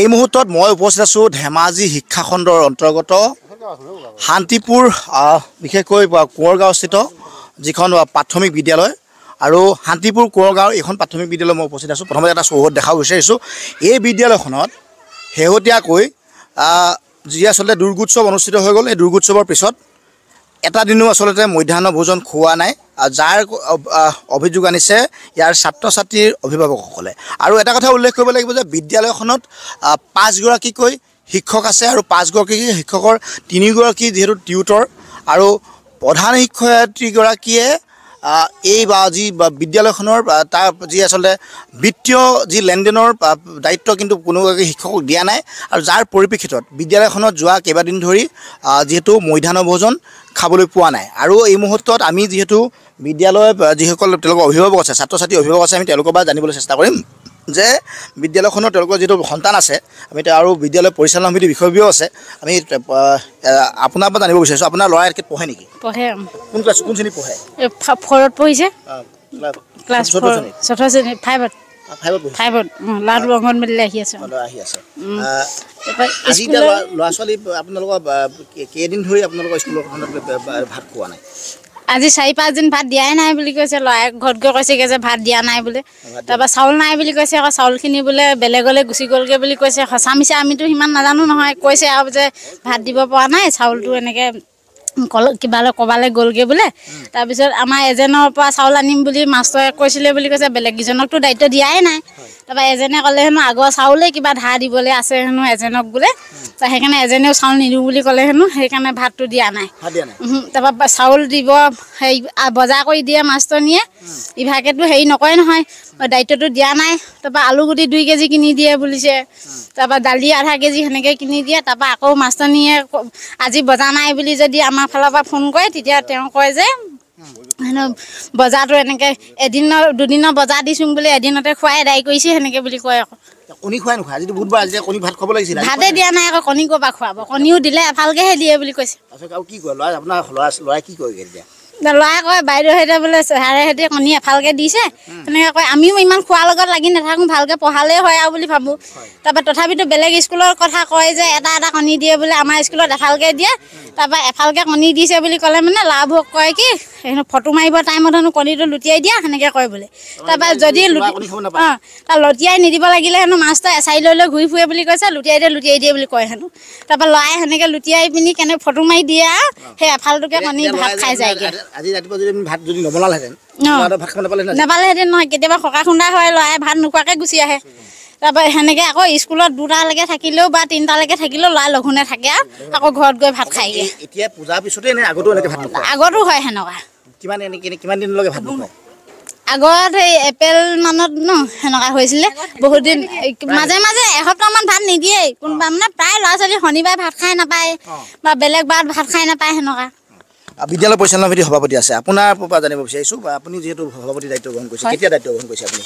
এই মুহূৰ্তত মই উপস্থিত আছোঁ ধেমাজি শিক্ষা শিক্ষাখণ্ডৰ অন্তৰ্গত শান্তিপুৰ বিশেষকৈ কোঁৱৰগাঁওস্থিত যিখন প্ৰাথমিক বিদ্যালয় আৰু শান্তিপুৰ কোঁৱৰগাঁৱৰ এইখন প্ৰাথমিক বিদ্যালয় মই উপস্থিত আছোঁ প্ৰথমতে এটা চৌহদ দেখাব বিচাৰিছোঁ এই বিদ্যালয়খনত শেহতীয়াকৈ যি আচলতে দুৰ্গোৎসৱ অনুষ্ঠিত হৈ গ'ল এই দুৰ্গোৎসৱৰ পিছত এটা দিনো আচলতে মধ্যাহ্ন ভোজন খোৱা নাই যাৰ অভিযোগ আনিছে ইয়াৰ ছাত্ৰ ছাত্ৰীৰ অভিভাৱকসকলে আৰু এটা কথা উল্লেখ কৰিব লাগিব যে বিদ্যালয়খনত পাঁচগৰাকীকৈ শিক্ষক আছে আৰু পাঁচগৰাকী শিক্ষকৰ তিনিগৰাকী যিহেতু টিউটৰ আৰু প্ৰধান শিক্ষয়িত্ৰীগৰাকীয়ে এই বা যি বিদ্যালয়খনৰ তাৰ যি আচলতে বিত্তীয় যি লেনদেনৰ দায়িত্ব কিন্তু কোনোগৰাকী শিক্ষকক দিয়া নাই আৰু যাৰ পৰিপ্ৰেক্ষিতত বিদ্যালয়খনত যোৱা কেইবাদিন ধৰি যিহেতু মধ্যাহ্ন ভোজন খাবলৈ পোৱা নাই আৰু এই মুহূৰ্তত আমি যিহেতু বিদ্যালয় যিসকল তেওঁলোকৰ অভিভাৱক আছে ছাত্ৰ ছাত্ৰী অভিভাৱক আছে আমি তেওঁলোকৰ পৰা জানিবলৈ চেষ্টা কৰিম যে বিদ্যালয়খনৰ তেওঁলোকৰ যিটো সন্তান আছে আমি আৰু বিদ্যালয় পৰিচালনা সমিতিৰ বিষয়বীও আছে আমি আপোনাৰ পৰা জানিব বিচাৰিছোঁ আপোনাৰ ল'ৰা ইয়াত পঢ়ে নেকি পঢ়ে কোন পঢ়ে ফ'ৰত পঢ়িছে ল'ৰা ছোৱালী আপোনালোকৰ কেইদিন ধৰি আপোনালোকৰ স্কুলৰ ভাত খোৱা নাই আজি চাৰি পাঁচদিন ভাত দিয়াই নাই বুলি কৈছে ল'ৰাই ঘৰত গৈ কৈছেগৈ যে ভাত দিয়া নাই বোলে তাৰপৰা চাউল নাই বুলি কৈছে আকৌ চাউলখিনি বোলে বেলেগলৈ গুচি গ'লগৈ বুলি কৈছে সঁচা মিছা আমিতো সিমান নাজানো নহয় কৈছে আৰু যে ভাত দিব পৰা নাই চাউলটো এনেকৈ কল কিবা ক'ৰবালৈ গ'লগৈ বোলে তাৰপিছত আমাৰ এজনৰ পৰা চাউল আনিম বুলি মাষ্টৰে কৈছিলে বুলি কৈছে বেলেগ ইজনকতো দায়িত্ব দিয়াই নাই তাৰপৰা এজনে ক'লে হেনো আগৰ চাউলেই কিবা ধাৰ দিবলৈ আছে হেনো এজনক বোলে তাৰ সেইকাৰণে এজনেও চাউল নিদিওঁ বুলি ক'লে হেনো সেইকাৰণে ভাতটো দিয়া নাই তাৰপৰা চাউল দিব হেৰি বজাৰ কৰি দিয়ে মাষ্টৰ নিয়ে ইভাগেতো হেৰি নকৰে নহয় দায়িত্বটো দিয়া নাই তাৰপৰা আলুগুটি দুই কেজি কিনি দিয়ে বুলিছে তাৰপৰা দালি আধা কেজি সেনেকৈ কিনি দিয়ে তাৰপৰা আকৌ মাষ্টৰ আজি বজাৰ নাই বুলি যদি আমাৰ আমাৰ ফালৰ পৰা ফোন কৰে তেতিয়া তেওঁ কয় যে বজাৰটো এনেকে এদিনৰ দুদিনৰ বজাৰ দিছোঁ বুলি এদিনতে খুৱাই এদায় কৰিছে সেনেকে বুলি কয় আকৌ কণী খুৱাই কণী ভাত খাব লাগিছিল ভাতে দিয়া নাই আকৌ কণী ক'ৰ পৰা খুৱাব কণীও দিলে ভালকেহে দিয়ে বুলি কৈছে কি কয় আপোনাৰ ল'ৰা কি কয় এতিয়া ল'ৰাই কয় বাইদেউহঁতে বোলে ছাৰে সিহঁতে কণী এফালকৈ দিছে তেনেকৈ কয় আমিও ইমান খোৱাৰ লগত লাগি নাথাকোঁ ভালকৈ পঢ়ালেই হয় আৰু বুলি ভাবোঁ তাৰপৰা তথাপিতো বেলেগ স্কুলৰ কথা কয় যে এটা এটা কণী দিয়ে বোলে আমাৰ স্কুলত এফালকৈ দিয়ে তাৰপৰা এফালকৈ কণী দিছে বুলি ক'লে মানে লাভ হওক কয় কি সেইখিনি ফটো মাৰিব টাইমত হেনো কণীটো লুটিয়াই দিয়া সেনেকৈ কয় বোলে তাৰপৰা যদি অঁ তাৰ লুটিয়াই নিদিব লাগিলে হেনো মাছটো এচাৰি লৈ লৈ ঘূৰি ফুৰে বুলি কৈছে লুটিয়াই দিয়ে লুটিয়াই দিয়ে বুলি কয় হেনো তাৰপৰা ল'ৰাই সেনেকৈ লুটিয়াই পিনি কেনেকৈ ফটো মাৰি দিয়ে আৰু সেই এফালটোকে কণী ভাত খাই যায়গৈ আজি ৰাতিপুৱা যদি আমি ভাত যদি নবনালেহেঁতেন নাপালেহেঁতেন নহয় কেতিয়াবা সকাহ খুন্দা হয় ল'ৰাই ভাত নোখোৱাকৈ গুচি আহে তাৰপৰা সেনেকৈ আকৌ স্কুলত দুটালৈকে থাকিলেও বা তিনিটালৈকে থাকিলেও ল'ৰাই লঘোণে থাকে আৰু আকৌ ঘৰত গৈ ভাত খায়গৈ এতিয়া পূজাৰ পিছতেই নে আগতো এনেকৈ ভাত আগতো হয় সেনেকুৱা কিমান এনেকৈ কিমান দিনলৈকে ভাত আগত সেই এপ্ৰিল মানত ন সেনেকুৱা হৈছিলে বহুত দিন মাজে মাজে এসপ্তাহমান ভাত নিদিয়েই কোনোবা মানে প্ৰায় ল'ৰা ছোৱালী শনিবাৰে ভাত খাই নাপায় বা বেলেগ বাৰত ভাত খাই নাপায় সেনেকুৱা বিদ্যালয় পৰিচালনা সমিতিৰ সভাপতি আছে আপোনাৰ পৰা জানিব বিচাৰিছোঁ বা আপুনি যিহেতু সভাপতি দায়িত্ব গ্ৰহণ কৰিছে কেতিয়া দায়িত্ব গ্ৰহণ কৰিছে আপুনি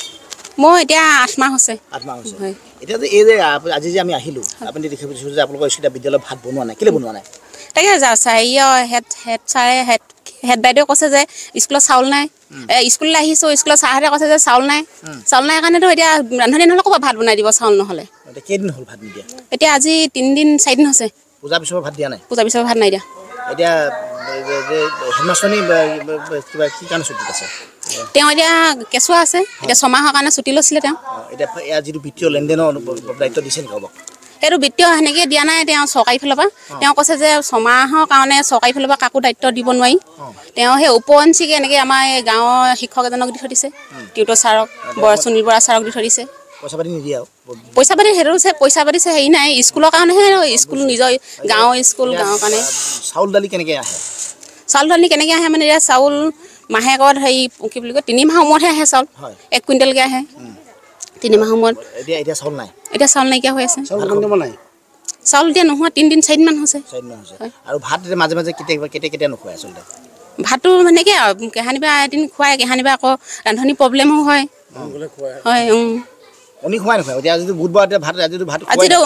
মই এতিয়া আঠমাহ হৈছে আঠমাহ হৈছে এতিয়া যে এই যে আজি যে আমি আহিলোঁ আপুনি দেখিব বিচাৰিছোঁ যে আপোনালোকৰ স্কুলীয়া বিদ্যালয়ত ভাত বনোৱা নাই কেলৈ বনোৱা নাই তাকে যাওঁ ছাৰ হেড হেড ছাৰে হেড হেড বাইদেউ কৈছে যে স্কুলত চাউল নাই স্কুললৈ আহিছোঁ স্কুলত ছাৰহঁতে কৈছে যে চাউল নাই চাউল নাই কাৰণেতো এতিয়া ৰান্ধনি নহ'লে ক'ৰবাত ভাত বনাই দিব চাউল নহ'লে কেইদিন হ'ল ভাত নিদিয়া এতিয়া আজি তিনিদিন চাৰিদিন হৈছে পূজাৰ পিছৰ ভাত দিয়া নাই পূজাৰ পিছৰ ভাত নাই দিয়া এতিয়া হিমাচনী কিবা কি কাৰণে ছুটিত আছে তেওঁ এতিয়া কেঁচুৱা আছে এতিয়া ছমাহৰ কাৰণে ছুটি লৈছিলে তেওঁ এতিয়া এয়া যিটো বিত্তীয় লেনদেনৰ দায়িত্ব দিছে নেকি কাৰোবাক সেইটো বিত্তীয় সেনেকে দিয়া নাই তেওঁ চৰকাৰী ফালৰ পৰা তেওঁ কৈছে যে ছমাহৰ কাৰণে চৰকাৰী ফালৰ পৰা কাকো দায়িত্ব দিব নোৱাৰি তেওঁ সেই উপৰঞ্চিকে এনেকে আমাৰ গাঁৱৰ শিক্ষক এজনক দি থৈ দিছে টিউটৰ ছাৰক বৰ সুনীল বৰা ছাৰক দি থৈ দিছে পইচা পাতি হেৰি পইচা পাতি হৈছে পইচা পাতি হেৰি নাই স্কুলৰ কাৰণেহে স্কুল নিজৰ গাঁৱৰ স্কুল গাঁৱৰ কাৰণে চাউল দালি কেনেকে আহে চাউল দালি কেনেকৈ আহে মানে এতিয়া চাউল মাহেকত হেৰি কি বুলি কয় তিনিমাহৰ সময়তহে আহে চাউল এক কুইণ্টেলকৈ আহে তিনিমাহৰ সময়ত এতিয়া চাউল নাই এতিয়া চাউল নাইকিয়া হৈ আছে চাউল এতিয়া নোহোৱা তিনিদিন চাৰিদিনমান হৈছে আৰু ভাত মাজে মাজে কেতিয়া কেতিয়া কেতিয়া নোখোৱাই আচলতে ভাতটো মানে কি আৰু কেহানিবা এদিন খুৱায় কেহানিবা আকৌ ৰান্ধনি প্ৰব্লেমো হয় হয় কণী খুৱাই নাখায় এতিয়া যদি বুধ বাৰ ভাত আজিতো ভাত আজিতো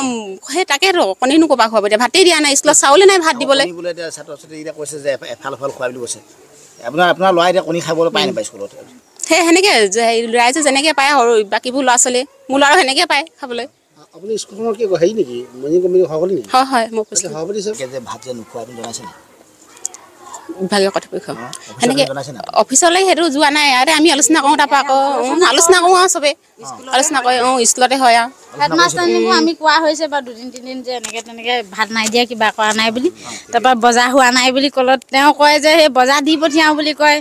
সেই তাকেতো কণীনো ক'ৰপৰা খুৱাব এতিয়া ভাতেই দিয়া নাই স্কুলত চাউলে নাই ভাত দিবলৈ বোলে এতিয়া ছাত্ৰ ছাত্ৰীকেইটা কৈছে যে এফাল এফাল খুৱাই বুলি কৈছে আপোনাৰ আপোনাৰ ল'ৰাই এতিয়া কণী খাবলৈ পায় নাপায় স্কুলত সেই সেনেকৈ ৰাইজে যেনেকৈ পায় সৰু বাকীবোৰ ল'ৰা ছোৱালীয়ে মোৰ ল'ৰাও সেনেকে পায় খাবলৈ আপুনি স্কুলখনৰ কি হেৰি নেকি হয় হয় মই ভাত যে নোখোৱা আপুনি জনাইছে নেকি কথা কৰ্তৃপক্ষ সেনেকে অফিচলৈ সেইটো যোৱা নাই ইয়াতে আমি আলোচনা কৰোঁ তাৰপৰা আকৌ আলোচনা কৰোঁ আৰু চবেই আলোচনা কৰে অঁ স্কুলতে হয় আৰু হেডমাষ্টাৰ আমি কোৱা হৈছে বা দুদিন তিনিদিন যে এনেকৈ তেনেকৈ ভাত নাই দিয়া কিবা কৰা নাই বুলি তাৰপৰা বজাৰ হোৱা নাই বুলি ক'লে তেওঁ কয় যে সেই বজাৰ দি পঠিয়াওঁ বুলি কয়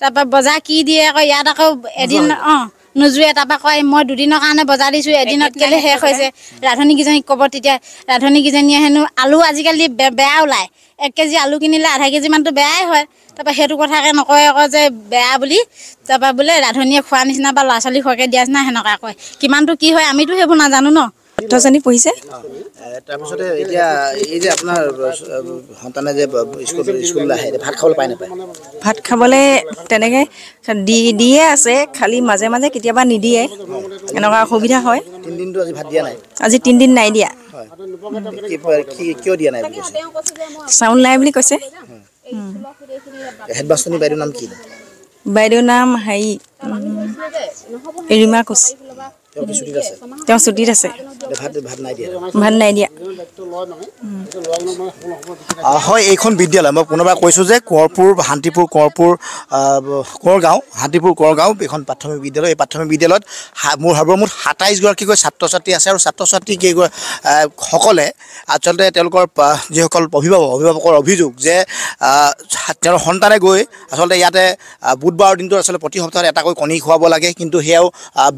তাৰপৰা বজাৰ কি দিয়ে আকৌ ইয়াত আকৌ এদিন অঁ নোজোৰে তাৰপৰা কয় মই দুদিনৰ কাৰণে বজাৰ দিছোঁ এদিনত কেলৈ শেষ হৈছে ৰান্ধনীকেইজনীক ক'ব তেতিয়া ৰান্ধনীকেইজনীয়ে হেনো আলু আজিকালি বেয়া ওলায় এক কেজি আলু কিনিলে আধা কেজিমানটো বেয়াই হয় তাৰপৰা সেইটো কথাকে নকয় আকৌ যে বেয়া বুলি তাৰপৰা বোলে ৰান্ধনীয়ে খোৱা নিচিনা বা ল'ৰা ছোৱালীক খোৱাকৈ দিয়া নিচিনা সেনেকুৱা কয় কিমানটো কি হয় আমিতো সেইবোৰ নাজানো ন দহজনী পঢ়িছে তাৰপিছতে এতিয়া এই যে আপোনাৰ সন্তানে যে স্কুললৈ আহে ভাত খাবলৈ পায় নাপায় ভাত খাবলৈ তেনেকৈ দিয়ে আছে খালী মাজে মাজে কেতিয়াবা নিদিয়ে এনেকুৱা অসুবিধা হয় তিনিদিনটো আজি ভাত দিয়া নাই আজি তিনিদিন নাই দিয়া বাইদেউ নাম কি আছে ভাত ভাত নাই দিয়া ভাত নাই দিয়া হয় এইখন বিদ্যালয় মই পুনৰবাৰ কৈছোঁ যে কোঁৱৰপুৰ শান্তিপুৰ কোঁৱৰপুৰ কোঁৰগাঁও শান্তিপুৰ কোঁৰগাঁও এইখন প্ৰাথমিক বিদ্যালয় এই প্ৰাথমিক বিদ্যালয়ত মোৰ সৰ্বমুঠ সাতাইছগৰাকীকৈ ছাত্ৰ ছাত্ৰী আছে আৰু ছাত্ৰ ছাত্ৰীকেইগৰ সকলে আচলতে তেওঁলোকৰ যিসকল অভিভাৱক অভিভাৱকৰ অভিযোগ যে তেওঁৰ সন্তানে গৈ আচলতে ইয়াতে বুধবাৰৰ দিনটো আচলতে প্ৰতি সপ্তাহত এটাকৈ কণী খুৱাব লাগে কিন্তু সেয়াও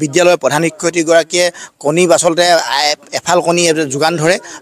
বিদ্যালয়ৰ প্ৰধান শিক্ষয়িত্ৰীগৰাকীয়ে কণী আচলতে এফাল কণী যোগান ধৰে